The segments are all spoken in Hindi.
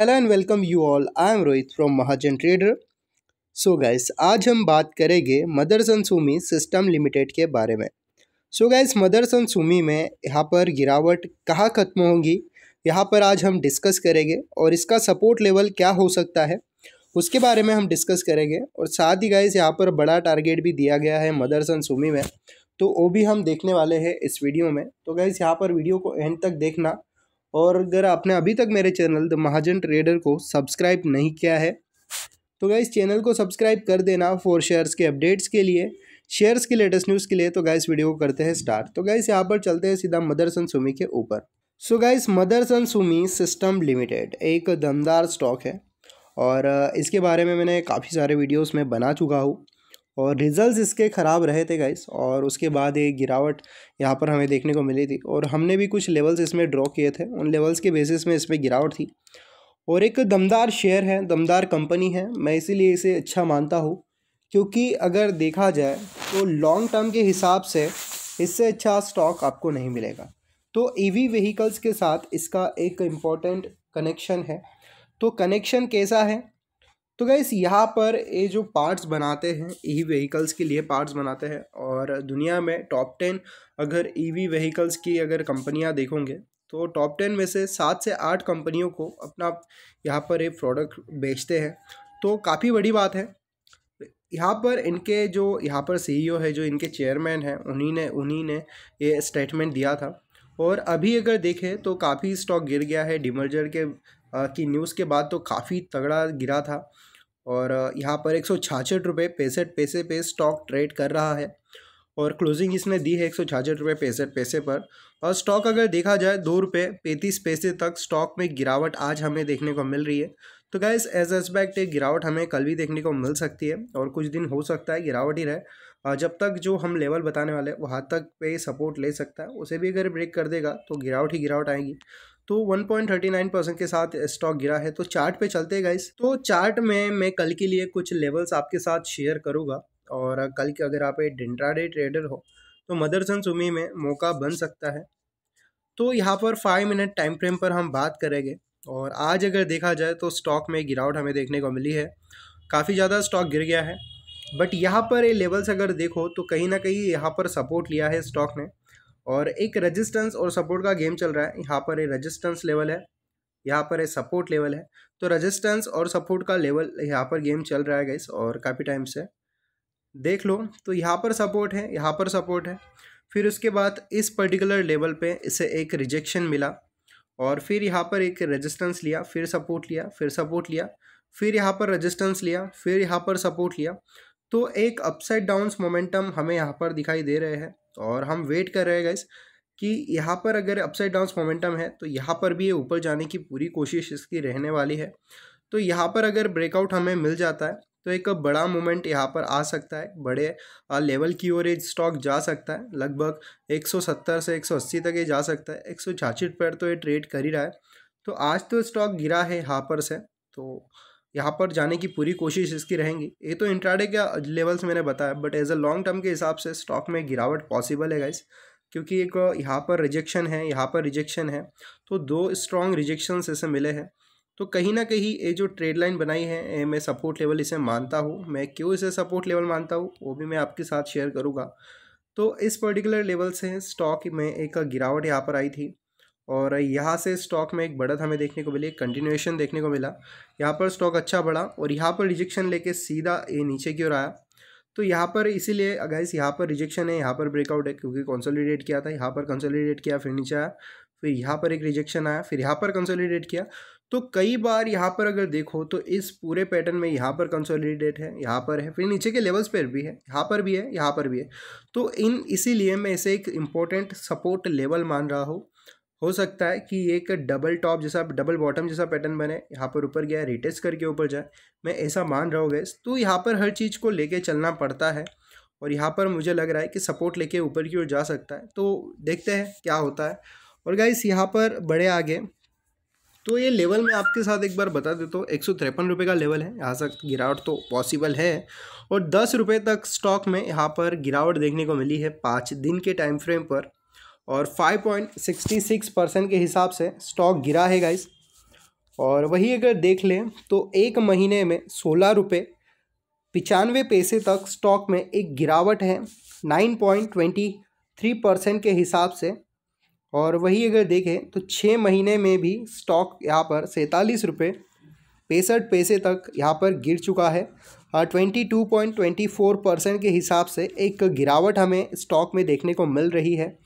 hello and welcome you all I am Rohit from Mahajan trader so guys आज हम बात करेंगे मदरसन सुमी सिस्टम लिमिटेड के बारे में सो गाइस मदरसन सुमी में यहाँ पर गिरावट कहाँ ख़त्म होगी यहाँ पर आज हम डिस्कस करेंगे और इसका सपोर्ट लेवल क्या हो सकता है उसके बारे में हम डिस्कस करेंगे और साथ ही गाइस यहाँ पर बड़ा टारगेट भी दिया गया है मदरसन सुमी में तो वो भी हम देखने वाले हैं इस वीडियो में तो गाइस यहाँ पर वीडियो को एंड तक देखना और अगर आपने अभी तक मेरे चैनल द महाजन ट्रेडर को सब्सक्राइब नहीं किया है तो गाइस चैनल को सब्सक्राइब कर देना फॉर शेयर्स के अपडेट्स के लिए शेयर्स की लेटेस्ट न्यूज़ के लिए तो गाइस वीडियो को करते हैं स्टार्ट तो गाइस यहाँ पर चलते हैं सीधा मदरसन सुमी के ऊपर so guys Motherson Sumi system limited एक दमदार स्टॉक है और इसके बारे में मैंने काफ़ी सारे वीडियोज़ में बना चुका हूँ और रिजल्ट्स इसके ख़राब रहे थे गाइस और उसके बाद ये गिरावट यहाँ पर हमें देखने को मिली थी और हमने भी कुछ लेवल्स इसमें ड्रॉ किए थे उन लेवल्स के बेसिस में इसमें गिरावट थी और एक दमदार शेयर है दमदार कंपनी है मैं इसीलिए इसे अच्छा मानता हूँ क्योंकि अगर देखा जाए तो लॉन्ग टर्म के हिसाब से इससे अच्छा स्टॉक आपको नहीं मिलेगा तो ई e व्हीकल्स के साथ इसका एक इम्पॉर्टेंट कनेक्शन है तो कनेक्शन कैसा है तो गैस यहाँ पर ये जो पार्ट्स बनाते हैं ई e व्हीकल्स के लिए पार्ट्स बनाते हैं और दुनिया में टॉप टेन अगर ई e व्हीकल्स की अगर कंपनियाँ देखोगे तो टॉप टेन में से सात से आठ कंपनियों को अपना यहाँ पर ये प्रोडक्ट बेचते हैं तो काफ़ी बड़ी बात है यहाँ पर इनके जो यहाँ पर सीईओ e है जो इनके चेयरमैन हैं उन्हीं ने उन्हीं ने ये स्टेटमेंट दिया था और अभी अगर देखें तो काफ़ी स्टॉक गिर गया है डिमर्जर के आ, की न्यूज़ के बाद तो काफ़ी तगड़ा गिरा था और यहाँ पर एक सौ छाछठ रुपये पैंसठ पैसे पे स्टॉक ट्रेड कर रहा है और क्लोजिंग इसने दी है एक सौ छाछठ रुपये पैंसठ पैसे पर और स्टॉक अगर देखा जाए दो रुपये पैंतीस पैसे तक स्टॉक में गिरावट आज हमें देखने को मिल रही है तो गैस एज एक्सपेक्ट एक गिरावट हमें कल भी देखने को मिल सकती है और कुछ दिन हो सकता है गिरावट ही रहे जब तक जो हम लेवल बताने वाले वहाँ तक पे सपोर्ट ले सकता है उसे भी अगर ब्रेक कर देगा तो गिरावट ही गिरावट आएगी तो 1.39 परसेंट के साथ स्टॉक गिरा है तो चार्ट पे चलते हैं गाइस तो चार्ट में मैं कल के लिए कुछ लेवल्स आपके साथ शेयर करूँगा और कल के अगर आप एक इंट्राडे ट्रेडर हो तो मदरसन सुमी में मौका बन सकता है तो यहाँ पर फाइव मिनट टाइम फ्रेम पर हम बात करेंगे और आज अगर देखा जाए तो स्टॉक में गिरावट हमें देखने को मिली है काफ़ी ज़्यादा स्टॉक गिर गया है बट यहाँ पर ये लेवल्स अगर देखो तो कहीं ना कहीं यहाँ पर सपोर्ट लिया है स्टॉक ने और एक रजिस्टेंस और सपोर्ट का गेम चल रहा है यहाँ पर ये रजिस्टेंस लेवल है यहाँ पर ये सपोर्ट लेवल है तो रजिस्टेंस और सपोर्ट का लेवल यहाँ पर गेम चल रहा है गाइस और काफ़ी टाइम से देख लो तो यहाँ पर सपोर्ट है यहाँ पर सपोर्ट है फिर उसके बाद इस पर्टिकुलर लेवल पे इसे एक रिजेक्शन मिला और फिर यहाँ पर एक रेजिस्टेंस लिया फिर सपोर्ट लिया फिर सपोर्ट लिया फिर यहाँ पर रेजिस्टेंस लिया फिर यहाँ पर सपोर्ट लिया तो एक अपसाइड डाउन्स मोमेंटम हमें यहाँ पर दिखाई दे रहे हैं और हम वेट कर रहे हैं गाइस कि यहाँ पर अगर अपसाइड डाउन्स मोमेंटम है तो यहाँ पर भी ये ऊपर जाने की पूरी कोशिश इसकी रहने वाली है तो यहाँ पर अगर ब्रेकआउट हमें मिल जाता है तो एक बड़ा मोमेंट यहाँ पर आ सकता है बड़े लेवल की ओर स्टॉक जा सकता है लगभग 170 से 180 तक ये जा सकता है एक सौ पर तो ये ट्रेड कर ही रहा है तो आज तो स्टॉक गिरा है यहाँ पर से तो यहाँ पर जाने की पूरी कोशिश इसकी रहेंगी ये तो इंट्राडे लेवल लेवल्स मैंने बताया but as a long term के हिसाब से स्टॉक में गिरावट पॉसिबल है गाइस क्योंकि एक यहाँ पर रिजेक्शन है यहाँ पर रिजेक्शन है तो दो स्ट्रॉन्ग रिजेक्शन ऐसे मिले हैं तो कहीं ना कहीं ये जो ट्रेड लाइन बनाई है मैं सपोर्ट लेवल इसे मानता हूँ मैं क्यों इसे सपोर्ट लेवल मानता हूँ वो भी मैं आपके साथ शेयर करूँगा तो इस पर्टिकुलर लेवल से स्टॉक में एक गिरावट यहाँ पर आई थी और यहाँ से स्टॉक में एक बढ़त हमें देखने को मिली कंटिन्यूएशन देखने को मिला यहाँ पर स्टॉक अच्छा बढ़ा और यहाँ पर रिजेक्शन लेके सीधा ये नीचे की ओर आया तो यहाँ पर इसीलिए अगैस यहाँ पर रिजेक्शन है यहाँ पर ब्रेकआउट है क्योंकि कंसोलिडेट किया था यहाँ पर कंसोलिडेट किया फिर नीचे आया फिर यहाँ पर एक रिजेक्शन आया फिर यहाँ पर कंसोलिडेट किया तो कई बार यहाँ पर अगर देखो तो इस पूरे पैटर्न में यहाँ पर कंसोलिडेट है यहाँ पर है फिर नीचे के लेवल्स पर भी है यहाँ पर भी है यहाँ पर भी है तो इन इसीलिए मैं इसे एक इम्पोर्टेंट सपोर्ट लेवल मान रहा हूँ हो सकता है कि एक डबल टॉप जैसा डबल बॉटम जैसा पैटर्न बने यहाँ पर ऊपर गया रिटेस्ट करके ऊपर जाए मैं ऐसा मान रहा हूँ गैस तो यहाँ पर हर चीज़ को लेके चलना पड़ता है और यहाँ पर मुझे लग रहा है कि सपोर्ट लेके ऊपर की ओर जा सकता है तो देखते हैं क्या होता है और गाइस यहाँ पर बड़े आगे तो ये लेवल मैं आपके साथ एक बार बता देता हूँ एक सौ तिरपन रुपये का लेवल है यहाँ तक गिरावट तो पॉसिबल है और दस रुपये तक स्टॉक में यहाँ पर गिरावट देखने को मिली है पाँच दिन के टाइम फ्रेम पर और 5.66 परसेंट के हिसाब से स्टॉक गिरा है गाइस और वही अगर देख लें तो एक महीने में सोलह रुपये पचानवे पैसे तक स्टॉक में एक गिरावट है nine point twenty three percent के हिसाब से और वही अगर देखें तो छः महीने में भी स्टॉक यहाँ पर सैंतालीस रुपये पैंसठ पैसे तक यहाँ पर गिर चुका है और twenty two point twenty four percent के हिसाब से एक गिरावट हमें स्टॉक में देखने को मिल रही है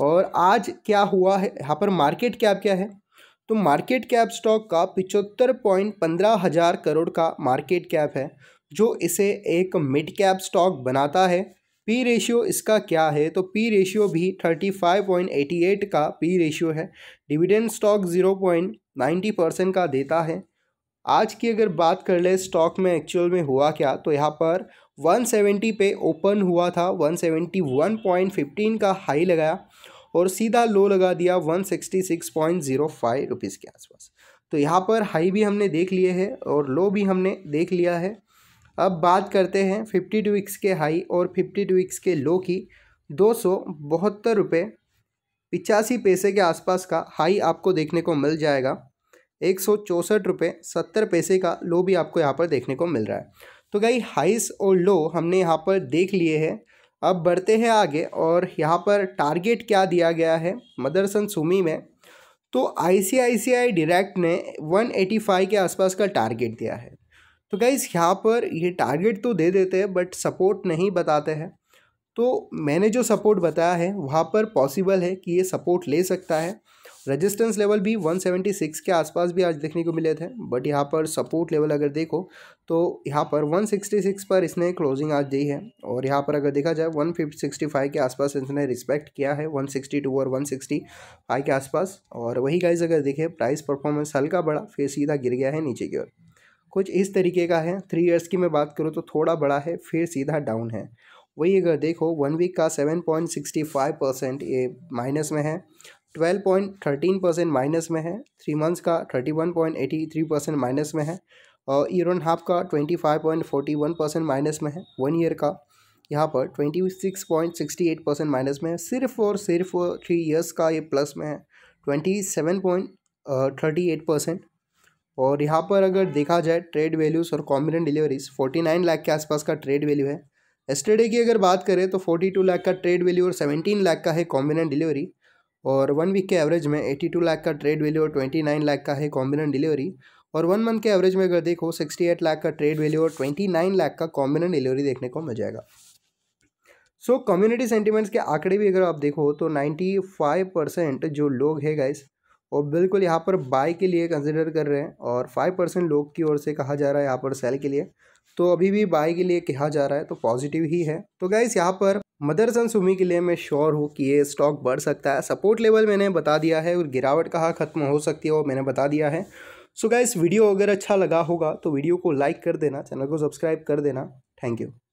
और आज क्या हुआ है यहाँ पर मार्केट कैप क्या है तो मार्केट कैप स्टॉक का पिचहत्तर पॉइंट पंद्रह हज़ार करोड़ का मार्केट कैप है जो इसे एक मिड कैप स्टॉक बनाता है पी रेशियो इसका क्या है तो पी रेशियो भी thirty five point eighty eight का पी रेशियो है dividend stock zero point ninety percent का देता है आज की अगर बात कर ले स्टॉक में एक्चुअल में हुआ क्या तो यहाँ पर 170 पे ओपन हुआ था 171.15 का हाई लगाया और सीधा लो लगा दिया 166.05 रुपीस के आसपास तो यहाँ पर हाई भी हमने देख लिए हैं और लो भी हमने देख लिया है अब बात करते हैं फिफ्टी टू वीक्स के हाई और फिफ्टी टू वीक्स के लो की दो सौ बहत्तर रुपये पिचासी पैसे के आसपास का हाई आपको देखने को मिल जाएगा एक सौ चौंसठ रुपये सत्तर पैसे का लो भी आपको यहाँ पर देखने को मिल रहा है तो गई हाइस और लो हमने यहाँ पर देख लिए हैं अब बढ़ते हैं आगे और यहाँ पर टारगेट क्या दिया गया है मदरसन सुमी में तो आईसीआईसीआई डायरेक्ट ने 185 के आसपास का टारगेट दिया है तो गाइज़ यहाँ पर ये टारगेट तो दे देते हैं बट सपोर्ट नहीं बताते हैं तो मैंने जो सपोर्ट बताया है वहाँ पर पॉसिबल है कि ये सपोर्ट ले सकता है रेजिस्टेंस लेवल भी 176 के आसपास भी आज देखने को मिले थे बट यहाँ पर सपोर्ट लेवल अगर देखो तो यहाँ पर 166 पर इसने क्लोजिंग आज दी है और यहाँ पर अगर देखा जाए 165 के आसपास इसने रिस्पेक्ट किया है 162 और 165 के आसपास और वही गाइज अगर देखें प्राइस परफॉर्मेंस हल्का बड़ा फिर सीधा गिर गया है नीचे की ओर कुछ इस तरीके का है थ्री ईयर्स की मैं बात करूँ तो थोड़ा बड़ा है फिर सीधा डाउन है वही अगर देखो वन वीक का seven point sixty five percent ये माइनस में है twelve point thirteen percent minus में है थ्री मंथ्स का thirty one point eighty three percent minus में है और ईयर एंड हाफ का twenty five point forty one percent minus में है वन ईयर का यहाँ पर twenty six point sixty eight percent minus में है सिर्फ और सिर्फ थ्री ईयर्स का ये प्लस में है twenty seven point thirty eight percent और यहाँ पर अगर देखा जाए ट्रेड वैल्यूज़ और combined deliveries forty nine lakh के आसपास का ट्रेड वैल्यू है एस्टरडे की अगर बात करें तो फोर्टी टू लाख का ट्रेड वैल्यू और सेवेंटीन लाख का है कॉम्बिनेंट डिलीवरी और वन वीक के एवरेज में टू लाख का ट्रेड वैल्यू और ट्वेंटी नाइन लाख का है कॉम्बिनेंट डिलीवरी और वन मंथ के एवरेज में अगर देखो सिक्सटी एट लाख का ट्रेड वैल्यू और ट्वेंटी नाइन लाख का कॉम्बिनेंट डिलीवरी देखने को मिल जाएगा सो कम्युनिटी सेंटिमेंट्स के आंकड़े भी अगर आप देखो तो फाइव परसेंट जो लोग है गाइस वो बिल्कुल यहाँ पर बाय के लिए कंसिडर कर रहे हैं और फाइव परसेंट लोग की ओर से कहा जा रहा है यहाँ पर सेल के लिए तो अभी भी बाय के लिए कहा जा रहा है तो पॉजिटिव ही है तो गाइस यहाँ पर मदर्स एंड सुमी के लिए मैं श्योर हूँ कि ये स्टॉक बढ़ सकता है सपोर्ट लेवल मैंने बता दिया है और गिरावट कहाँ ख़त्म हो सकती है वो मैंने बता दिया है सो so गाइस वीडियो अगर अच्छा लगा होगा तो वीडियो को लाइक कर देना चैनल को सब्सक्राइब कर देना थैंक यू